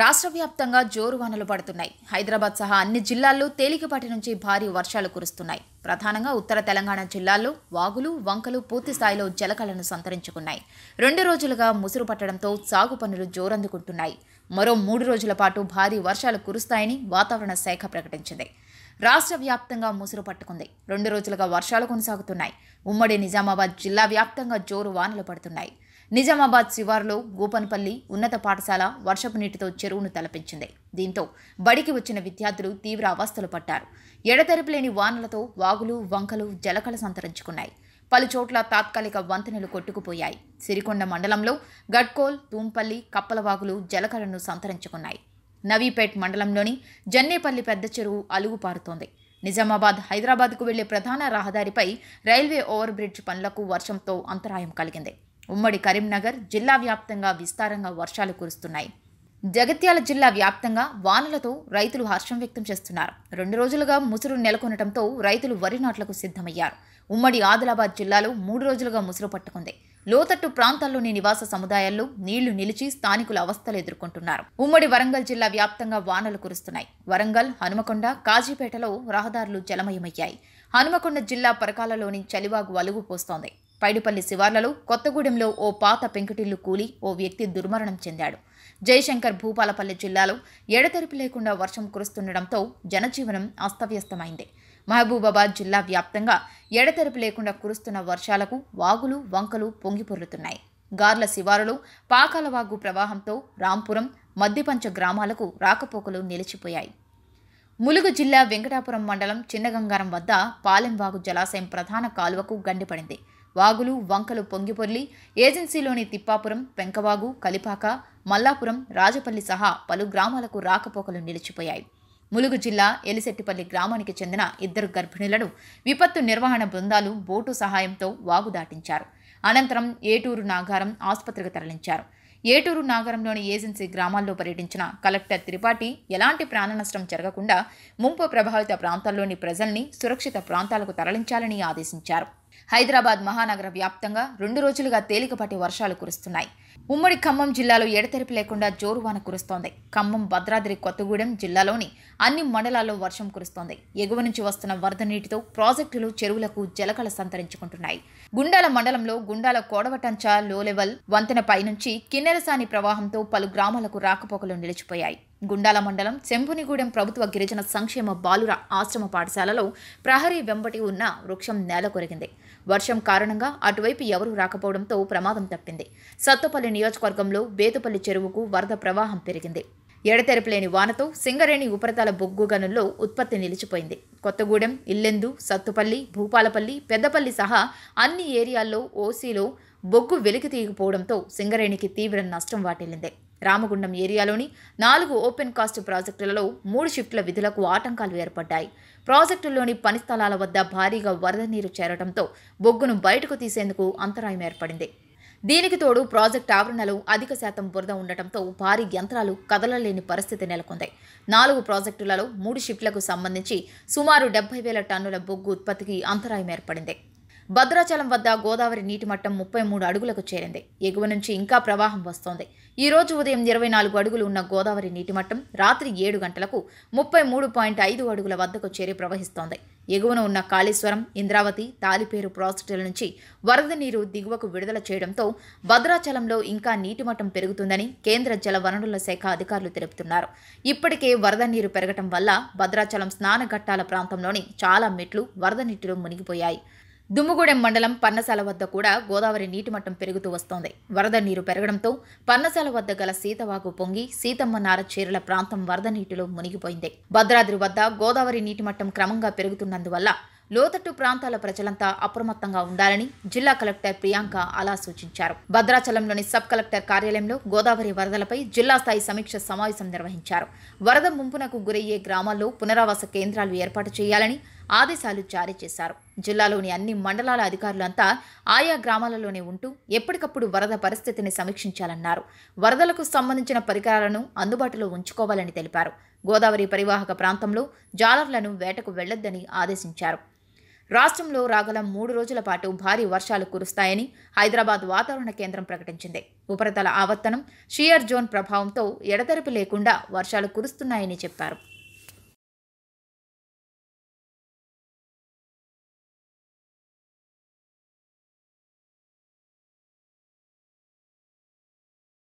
రాష్ట్ర వ్యాప్తంగా జోరు వానలు పడుతున్నాయి హైదరాబాద్ సహా అన్ని జిల్లాల్లో తేలికపాటి నుంచి భారీ వర్షాలు కురుస్తున్నాయి ప్రధానంగా ఉత్తర తెలంగాణ జిల్లాల్లో వాగులు వంకలు పూర్తి స్థాయిలో జలకలను సంతరించుకున్నాయి రెండు రోజులుగా ముసురు పట్టడంతో సాగు పనులు జోరందుకుంటున్నాయి మరో మూడు రోజుల పాటు భారీ వర్షాలు కురుస్తాయని వాతావరణ శాఖ ప్రకటించింది రాష్ట్ర వ్యాప్తంగా ముసురు పట్టుకుంది రెండు రోజులుగా వర్షాలు కొనసాగుతున్నాయి ఉమ్మడి నిజామాబాద్ జిల్లా వ్యాప్తంగా జోరు వానలు పడుతున్నాయి నిజామాబాద్ శివారులో గోపన్పల్లి ఉన్నత పాఠశాల వర్షపు నీటితో చెరువును తలపించింది దీంతో బడికి వచ్చిన విద్యార్థులు తీవ్ర అవస్థలు పట్టారు ఎడతెరపులేని వానలతో వాగులు వంకలు జలకళ సంతరించుకున్నాయి పలుచోట్ల తాత్కాలిక వంతెనలు కొట్టుకుపోయాయి సిరికొండ మండలంలో గడ్కోల్ తూంపల్లి కప్పలవాగులు జలకళను సంతరించుకున్నాయి నవీపేట్ మండలంలోని జన్నేపల్లి పెద్ద చెరువు అలుగుపారుతోంది నిజామాబాద్ హైదరాబాద్కు వెళ్లే ప్రధాన రహదారిపై రైల్వే ఓవర్బ్రిడ్జ్ పనులకు వర్షంతో అంతరాయం కలిగింది ఉమ్మడి కరీంనగర్ జిల్లా వ్యాప్తంగా విస్తారంగా వర్షాలు కురుస్తున్నాయి జగిత్యాల జిల్లా వ్యాప్తంగా వానలతో రైతులు హర్షం వ్యక్తం చేస్తున్నారు రెండు రోజులుగా ముసురు నెలకొనడంతో రైతులు వరి నాట్లకు సిద్ధమయ్యారు ఉమ్మడి ఆదిలాబాద్ జిల్లాలో మూడు రోజులుగా ముసురు పట్టుకుంది లోతట్టు ప్రాంతాల్లోని నివాస సముదాయాల్లో నీళ్లు నిలిచి స్థానికుల అవస్థలు ఎదుర్కొంటున్నారు ఉమ్మడి వరంగల్ జిల్లా వ్యాప్తంగా వానలు కురుస్తున్నాయి వరంగల్ హనుమకొండ కాజీపేటలో రహదారులు జలమయమయ్యాయి హనుమకొండ జిల్లా పరకాలలోని చలివాగు అలుగు పోస్తోంది పైడుపల్లి శివార్లలో కొత్తగూడెంలో ఓ పాత పెంకుటిల్లు కూలి ఓ వ్యక్తి దుర్మరణం చెందాడు జయశంకర్ భూపాలపల్లి జిల్లాలో ఎడతెరిపి లేకుండా వర్షం కురుస్తుండటంతో జనజీవనం అస్తవ్యస్తమైంది మహబూబాబాద్ జిల్లా వ్యాప్తంగా ఎడతెరిపి లేకుండా కురుస్తున్న వర్షాలకు వాగులు వంకలు పొంగిపొర్లుతున్నాయి గార్ల శివారులు వాగు ప్రవాహంతో రాంపురం మద్దిపంచ గ్రామాలకు రాకపోకలు నిలిచిపోయాయి ములుగు జిల్లా వెంకటాపురం మండలం చిన్నగంగారం వద్ద పాలెంవాగు జలాశయం ప్రధాన కాలువకు గండిపడింది వాగులు వంకలు పొంగిపొర్లి ఏజెన్సీలోని తిప్పాపురం పెంకవాగు కలిపాక మల్లాపురం రాజపల్లి సహా పలు గ్రామాలకు రాకపోకలు నిలిచిపోయాయి ములుగు జిల్లా ఎలిశెట్టిపల్లి గ్రామానికి చెందిన ఇద్దరు గర్భిణులను విపత్తు నిర్వహణ బృందాలు బోటు సహాయంతో వాగు దాటించారు అనంతరం ఏటూరు నాగారం ఆసుపత్రికి తరలించారు ఏటూరు నాగరంలోని ఏజెన్సీ గ్రామాల్లో పర్యటించిన కలెక్టర్ త్రిపాఠి ఎలాంటి ప్రాణనష్టం జరగకుండా ముంపు ప్రభావిత ప్రాంతాల్లోని ప్రజల్ని సురక్షిత ప్రాంతాలకు తరలించాలని ఆదేశించారు హైదరాబాద్ మహానగర వ్యాప్తంగా రెండు రోజులుగా తేలికపాటి వర్షాలు కురుస్తున్నాయి ఉమ్మడి ఖమ్మం జిల్లాలో ఎడతెరిపి లేకుండా జోరు వాన కురుస్తోంది ఖమ్మం భద్రాద్రి కొత్తగూడెం జిల్లాలోని అన్ని మండలాల్లో వర్షం కురుస్తోంది ఎగువ నుంచి వస్తున్న వరద నీటితో ప్రాజెక్టులు చెరువులకు జలకళ సంతరించుకుంటున్నాయి గుండాల మండలంలో గుండాల కోడవటంచా లెవెల్ వంతెనపై నుంచి కిన్నెరసాని ప్రవాహంతో పలు గ్రామాలకు రాకపోకలు నిలిచిపోయాయి గుండాల మండలం చెంపునిగూడెం ప్రభుత్వ గిరిజన సంక్షేమ బాలుర ఆశ్రమ పాఠశాలలో ప్రహరీ వెంబటి ఉన్న వృక్షం నేల కొరిగింది వర్షం కారణంగా అటువైపు ఎవరూ రాకపోవడంతో ప్రమాదం తప్పింది సత్తుపల్లి నియోజకవర్గంలో బేతుపల్లి చెరువుకు వరద ప్రవాహం పెరిగింది ఎడతెరపులేని వానతో సింగరేణి ఉపరితల బొగ్గు గనుల్లో ఉత్పత్తి నిలిచిపోయింది కొత్తగూడెం ఇల్లెందు సత్తుపల్లి భూపాలపల్లి పెద్దపల్లి సహా అన్ని ఏరియాల్లో ఓసీలో బొగ్గు వెలికి తీయకపోవడంతో సింగరేణికి తీవ్ర నష్టం వాటిల్లింది రామగుండం ఏరియాలోని నాలుగు ఓపెన్ కాస్ట్ ప్రాజెక్టులలో మూడు షిఫ్ట్ల విధులకు ఆటంకాలు ఏర్పడ్డాయి ప్రాజెక్టుల్లోని పని స్థలాల వద్ద భారీగా వరద నీరు చేరడంతో బొగ్గును బయటకు తీసేందుకు అంతరాయం ఏర్పడింది దీనికి తోడు ప్రాజెక్ట్ ఆవరణలో అధిక శాతం బురద ఉండటంతో భారీ యంత్రాలు కదలలేని పరిస్థితి నెలకొంది నాలుగు ప్రాజెక్టులలో మూడు షిఫ్ట్లకు సంబంధించి సుమారు డెబ్బై వేల టన్నుల బొగ్గు ఉత్పత్తికి అంతరాయం ఏర్పడింది భద్రాచలం వద్ద గోదావరి నీటి మట్టం ముప్పై మూడు అడుగులకు చేరింది ఎగువ నుంచి ఇంకా ప్రవాహం వస్తోంది ఈ రోజు ఉదయం ఇరవై నాలుగు అడుగులు ఉన్న గోదావరి నీటి మట్టం రాత్రి ఏడు గంటలకు ముప్పై మూడు పాయింట్ ఐదు అడుగుల వద్దకు చేరి ప్రవహిస్తోంది ఎగువన ఉన్న కాళేశ్వరం ఇంద్రావతి తాలిపేరు ప్రాజెక్టుల నుంచి వరద నీరు దిగువకు విడుదల చేయడంతో భద్రాచలంలో ఇంకా నీటి మట్టం పెరుగుతుందని కేంద్ర జలవనరుల శాఖ అధికారులు తెలుపుతున్నారు ఇప్పటికే వరద నీరు పెరగటం వల్ల భద్రాచలం స్నానఘట్టాల ప్రాంతంలోని చాలా మెట్లు వరద నీటిలో మునిగిపోయాయి దుమ్ముగూడెం మండలం పన్నశాల వద్ద కూడా గోదావరి నీటి మట్టం పెరుగుతూ వస్తోంది వరద నీరు పెరగడంతో పన్నశాల వద్ద గల సీతవాగు పొంగి సీతమ్మ నార చీరల ప్రాంతం వరద నీటిలో మునిగిపోయింది భద్రాద్రి వద్ద గోదావరి నీటి మట్టం క్రమంగా పెరుగుతున్నందువల్ల లోతట్టు ప్రాంతాల ప్రజలంతా అప్రమత్తంగా ఉండాలని జిల్లా కలెక్టర్ ప్రియాంక అలా సూచించారు భద్రాచలంలోని సబ్ కలెక్టర్ కార్యాలయంలో గోదావరి వరదలపై జిల్లా స్థాయి సమీక్ష సమావేశం నిర్వహించారు వరద ముంపునకు గురయ్యే గ్రామాల్లో పునరావాస కేంద్రాలు ఏర్పాటు చేయాలని ఆదేశాలు జారీ చేశారు జిల్లాలోని అన్ని మండలాల అధికారులంతా ఆయా గ్రామాలలోనే ఉంటూ ఎప్పటికప్పుడు వరద పరిస్థితిని సమీక్షించాలన్నారు వరదలకు సంబంధించిన పరికరాలను అందుబాటులో ఉంచుకోవాలని తెలిపారు గోదావరి పరివాహక ప్రాంతంలో జాలర్లను వేటకు వెళ్లొద్దని ఆదేశించారు రాష్ట్రంలో రాగల మూడు రోజుల పాటు భారీ వర్షాలు కురుస్తాయని హైదరాబాద్ వాతావరణ కేంద్రం ప్రకటించింది ఉపరితల ఆవర్తనం షియర్ జోన్ ప్రభావంతో ఎడతెరపు లేకుండా వర్షాలు కురుస్తున్నాయని చెప్పారు